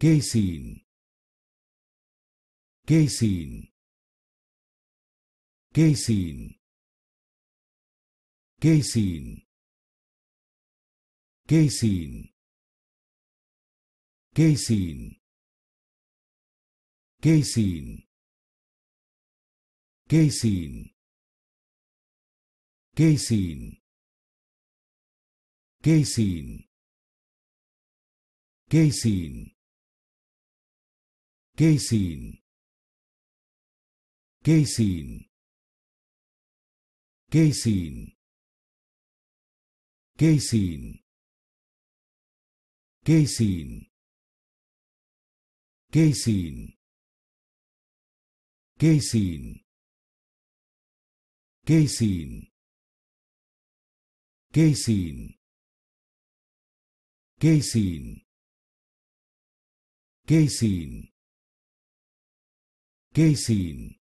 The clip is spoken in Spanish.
Keisin. Keisin. Keisin. Keisin. Keisin. Keisin. Keisin. Keisin. Keisin. Keisin. Keisin. Keisin. Casein. Casein. Casein. Casein. Casein. Casein. Casein. Casey